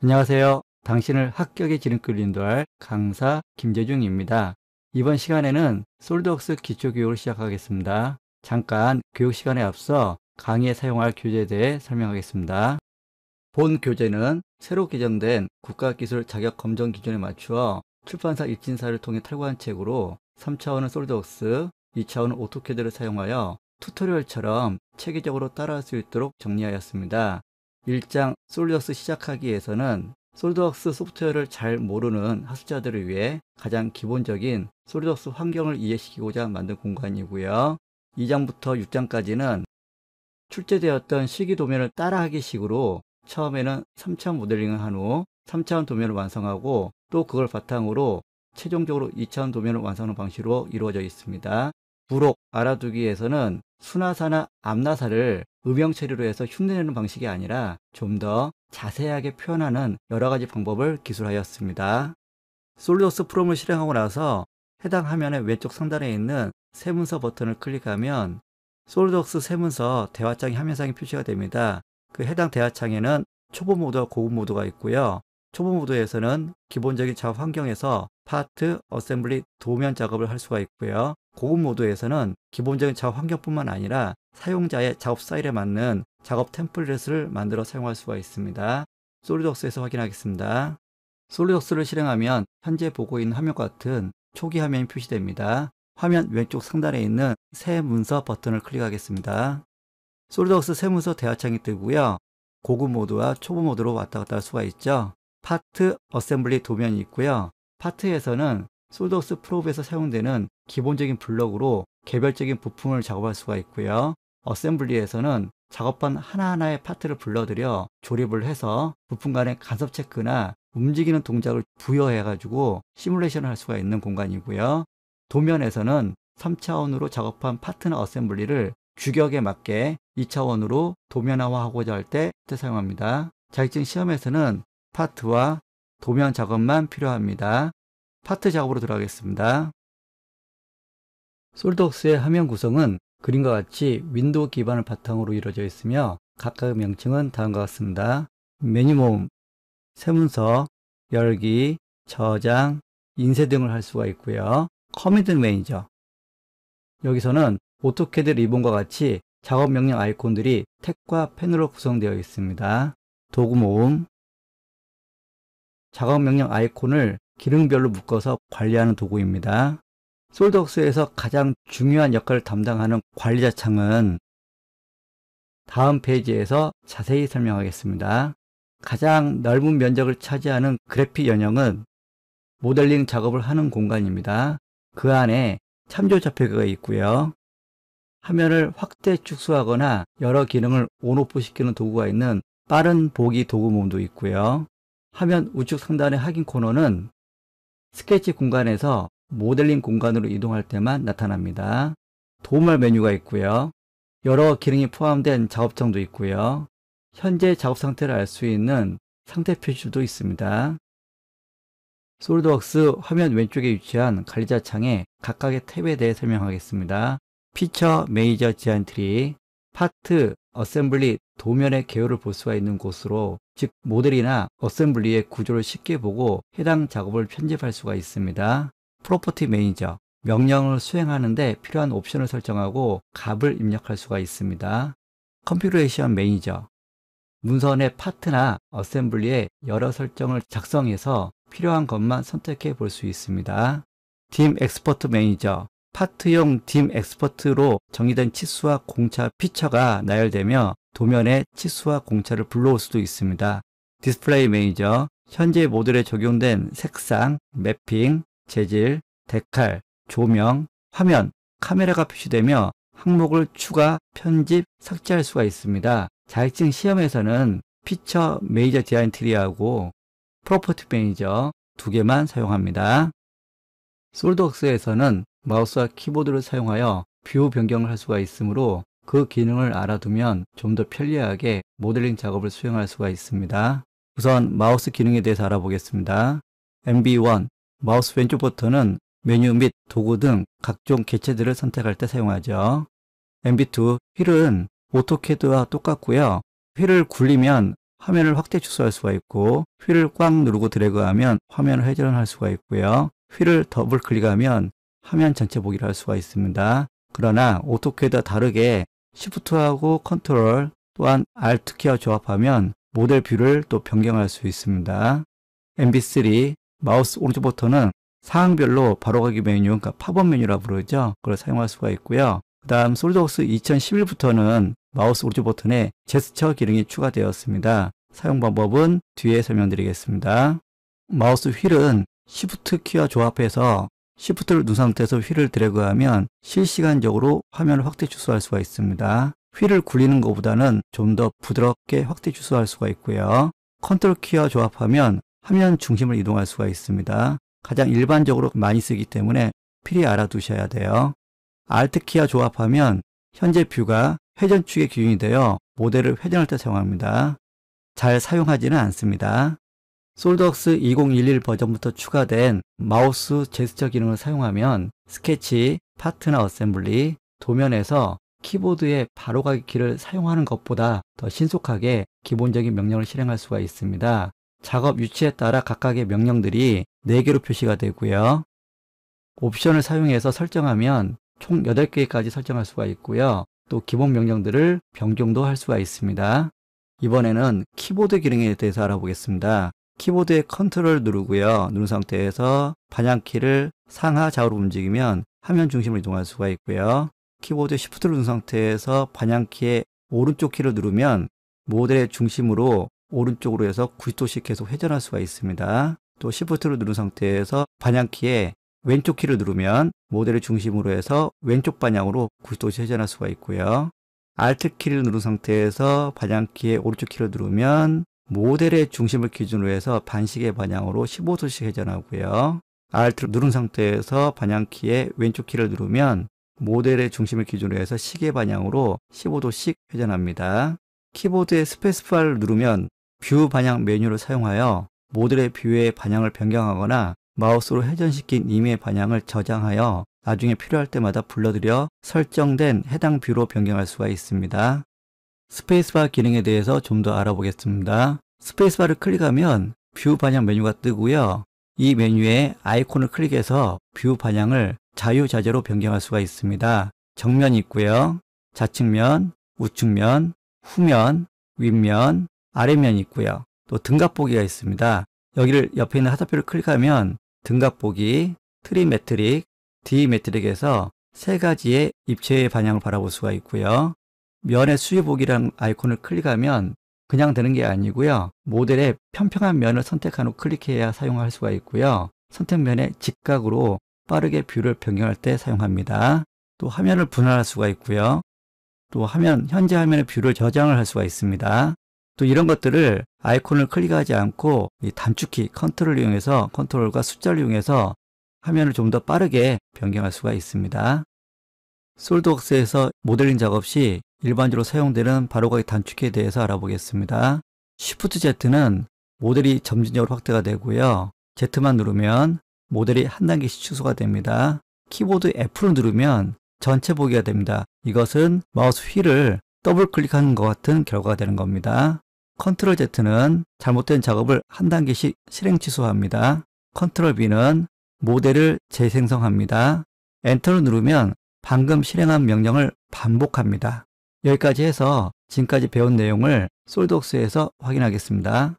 안녕하세요. 당신을 합격의 지름길 인도할 강사 김재중입니다. 이번 시간에는 솔드웍스 기초 교육을 시작하겠습니다. 잠깐 교육 시간에 앞서 강의에 사용할 교재에 대해 설명하겠습니다. 본 교재는 새로 개정된 국가기술 자격 검정 기준에 맞추어 출판사 입진사를 통해 탈구한 책으로 3차원은 솔드웍스, 2차원은 오토캐드를 사용하여 튜토리얼처럼 체계적으로 따라할 수 있도록 정리하였습니다. 1장 솔리웍스 시작하기에서는 솔드웍스 소프트웨어를 잘 모르는 학습자들을 위해 가장 기본적인 솔드웍스 환경을 이해시키고자 만든 공간이고요. 2장부터 6장까지는 출제되었던 시기 도면을 따라하기 식으로 처음에는 3차원 모델링을 한 후 3차원 도면을 완성하고 또 그걸 바탕으로 최종적으로 2차원 도면을 완성하는 방식으로 이루어져 있습니다. 부록 알아두기에서는 수나사나 암나사를 음영 처리로 해서 흉내내는 방식이 아니라 좀 더 자세하게 표현하는 여러 가지 방법을 기술하였습니다. 솔리드스 프롬을 실행하고 나서 해당 화면의 왼쪽 상단에 있는 세문서 버튼을 클릭하면 솔리드스 세문서 대화창이 화면상에 표시가 됩니다. 그 해당 대화창에는 초보 모드와 고급 모드가 있고요. 초보 모드에서는 기본적인 작업 환경에서 파트, 어셈블리, 도면 작업을 할 수가 있고요. 고급 모드에서는 기본적인 작업 환경뿐만 아니라 사용자의 작업 스타일에 맞는 작업 템플릿을 만들어 사용할 수가 있습니다. 솔리드웍스에서 확인하겠습니다. 솔리드웍스를 실행하면 현재 보고 있는 화면과 같은 초기 화면이 표시됩니다. 화면 왼쪽 상단에 있는 새 문서 버튼을 클릭하겠습니다. 솔리드웍스 새 문서 대화창이 뜨고요. 고급 모드와 초보 모드로 왔다 갔다 할 수가 있죠. 파트 어셈블리 도면이 있고요. 파트에서는 솔더스 프로브에서 사용되는 기본적인 블럭으로 개별적인 부품을 작업할 수가 있고요. 어셈블리에서는 작업반 하나하나의 파트를 불러들여 조립을 해서 부품 간의 간섭 체크나 움직이는 동작을 부여해가지고 시뮬레이션을 할 수가 있는 공간이고요. 도면에서는 3차원으로 작업한 파트너 어셈블리를 규격에 맞게 2차원으로 도면화하고자 할 때 사용합니다. 자격증 시험에서는 파트와 도면 작업만 필요합니다. 파트 작업으로 들어가겠습니다. 솔드웍스의 화면 구성은 그림과 같이 윈도우 기반을 바탕으로 이루어져 있으며 각각의 명칭은 다음과 같습니다. 메뉴 모음, 세문서, 열기, 저장, 인쇄 등을 할 수가 있고요. 커미드 매니저 여기서는 오토캐드 리본과 같이 작업 명령 아이콘들이 택과 펜으로 구성되어 있습니다. 도구 모음 작업 명령 아이콘을 기능별로 묶어서 관리하는 도구입니다. 솔덕스에서 가장 중요한 역할을 담당하는 관리자 창은 다음 페이지에서 자세히 설명하겠습니다. 가장 넓은 면적을 차지하는 그래픽 연형은 모델링 작업을 하는 공간입니다. 그 안에 참조 좌표가 있고요. 화면을 확대 축소하거나 여러 기능을 온오프 시키는 도구가 있는 빠른 보기 도구 몸도 있고요. 화면 우측 상단의 확인 코너는 스케치 공간에서 모델링 공간으로 이동할 때만 나타납니다. 도움말 메뉴가 있고요. 여러 기능이 포함된 작업창도 있고요. 현재 작업 상태를 알 수 있는 상태 표시도 있습니다. 솔드웍스 화면 왼쪽에 위치한 관리자 창에 각각의 탭에 대해 설명하겠습니다. 피처, 메이저, 지안 트리, 파트, 어셈블리, 도면의 개요를 볼 수가 있는 곳으로 즉 모델이나 어셈블리의 구조를 쉽게 보고 해당 작업을 편집할 수가 있습니다. 프로퍼티 매니저, 명령을 수행하는데 필요한 옵션을 설정하고 값을 입력할 수가 있습니다. 컴퓨레이션 매니저, 문서내 파트나 어셈블리에 여러 설정을 작성해서 필요한 것만 선택해 볼 수 있습니다. 팀 엑스퍼트 매니저, 파트형 딤 엑스퍼트로 정의된 치수와 공차 피처가 나열되며 도면에 치수와 공차를 불러올 수도 있습니다. 디스플레이 매니저, 현재 모델에 적용된 색상, 매핑, 재질, 데칼, 조명, 화면, 카메라가 표시되며 항목을 추가, 편집, 삭제할 수가 있습니다. 자격증 시험에서는 피처 메이저 디자인 트리하고 프로퍼티 매니저 두 개만 사용합니다. 솔드웍스에서는 마우스와 키보드를 사용하여 뷰 변경을 할 수가 있으므로 그 기능을 알아두면 좀 더 편리하게 모델링 작업을 수행할 수가 있습니다. 우선 마우스 기능에 대해서 알아보겠습니다. MB1 마우스 왼쪽 버튼은 메뉴 및 도구 등 각종 개체들을 선택할 때 사용하죠. MB2 휠은 오토캐드와 똑같고요. 휠을 굴리면 화면을 확대 축소할 수가 있고 휠을 꽉 누르고 드래그하면 화면을 회전할 수가 있고요. 휠을 더블 클릭하면 화면 전체 보기를 할 수가 있습니다. 그러나 오토캐드와 다르게 시프트하고 컨트롤 또한 Alt 키와 조합하면 모델 뷰를 또 변경할 수 있습니다. MB3 마우스 오른쪽 버튼은 상황별로 바로가기 메뉴, 그러니까 팝업 메뉴라 부르죠. 그걸 사용할 수가 있고요. 그 다음 솔드웍스 2011부터는 마우스 오른쪽 버튼에 제스처 기능이 추가되었습니다. 사용 방법은 뒤에 설명드리겠습니다. 마우스 휠은 Shift 키와 조합해서 Shift를 누 상태에서 휠을 드래그하면 실시간적으로 화면을 확대 축소할 수가 있습니다. 휠을 굴리는 것보다는 좀 더 부드럽게 확대 축소할 수가 있고요. 컨트롤 키와 조합하면 화면 중심을 이동할 수가 있습니다. 가장 일반적으로 많이 쓰기 때문에 필히 알아두셔야 돼요. Alt 키와 조합하면 현재 뷰가 회전축의 기준이 되어 모델을 회전할 때 사용합니다. 잘 사용하지는 않습니다. 솔드웍스 2011 버전부터 추가된 마우스 제스처 기능을 사용하면 스케치, 파트너 어셈블리, 도면에서 키보드의 바로가기 키를 사용하는 것보다 더 신속하게 기본적인 명령을 실행할 수가 있습니다. 작업 위치에 따라 각각의 명령들이 4개로 표시가 되고요. 옵션을 사용해서 설정하면 총 8개까지 설정할 수가 있고요. 또 기본 명령들을 변경도 할 수가 있습니다. 이번에는 키보드 기능에 대해서 알아보겠습니다. 키보드의 컨트롤 누르고요. 누른 상태에서 반향키를 상하 좌우로 움직이면 화면 중심을 이동할 수가 있고요. 키보드 s h i f 를 누른 상태에서 반향키의 오른쪽 키를 누르면 모델의 중심으로 오른쪽으로 해서 90도씩 계속 회전할 수가 있습니다. 또 s 프트를 누른 상태에서 반향키의 왼쪽 키를 누르면 모델을 중심으로 해서 왼쪽 방향으로 90도씩 회전할 수가 있고요. Alt 키를 누른 상태에서 반향키의 오른쪽 키를 누르면 모델의 중심을 기준으로 해서 반시계 방향으로 15도씩 회전하고요. Alt 누른 상태에서 반향키의 왼쪽 키를 누르면 모델의 중심을 기준으로 해서 시계 방향으로 15도씩 회전합니다. 키보드의 스페이스바를 누르면 뷰반향 메뉴를 사용하여 모델의 뷰의 반향을 변경하거나 마우스로 회전시킨 임의 반향을 저장하여 나중에 필요할 때마다 불러들여 설정된 해당 뷰로 변경할 수가 있습니다. 스페이스바 기능에 대해서 좀 더 알아보겠습니다. 스페이스바를 클릭하면 뷰 반영 메뉴가 뜨고요. 이 메뉴에 아이콘을 클릭해서 뷰 반영을 자유자재로 변경할 수가 있습니다. 정면이 있고요. 좌측면, 우측면, 후면, 윗면, 아래면이 있고요. 또등각보기가 있습니다. 여기를 옆에 있는 하사표를 클릭하면 등각보기 트림 매트릭, 디 매트릭에서 세 가지의 입체의 반향을 바라볼 수가 있고요. 면의 수위보기라는 아이콘을 클릭하면 그냥 되는 게 아니고요. 모델의 평평한 면을 선택한 후 클릭해야 사용할 수가 있고요. 선택면에 직각으로 빠르게 뷰를 변경할 때 사용합니다. 또 화면을 분할할 수가 있고요. 또 화면, 현재 화면의 뷰를 저장을 할 수가 있습니다. 또 이런 것들을 아이콘을 클릭하지 않고 이 단축키 컨트롤을 이용해서 컨트롤과 숫자를 이용해서 화면을 좀 더 빠르게 변경할 수가 있습니다. 솔드웍스에서 모델링 작업 시 일반적으로 사용되는 바로가기 단축키에 대해서 알아보겠습니다. Shift Z는 모델이 점진적으로 확대가 되고요. Z만 누르면 모델이 한 단계씩 취소가 됩니다. 키보드 F를 누르면 전체 보기가 됩니다. 이것은 마우스 휠을 더블 클릭하는 것 같은 결과가 되는 겁니다. 컨트롤 Z는 잘못된 작업을 한 단계씩 실행 취소합니다. 컨트롤 B는 모델을 재생성합니다. 엔터를 누르면 방금 실행한 명령을 반복합니다. 여기까지 해서 지금까지 배운 내용을 솔독스에서 확인하겠습니다.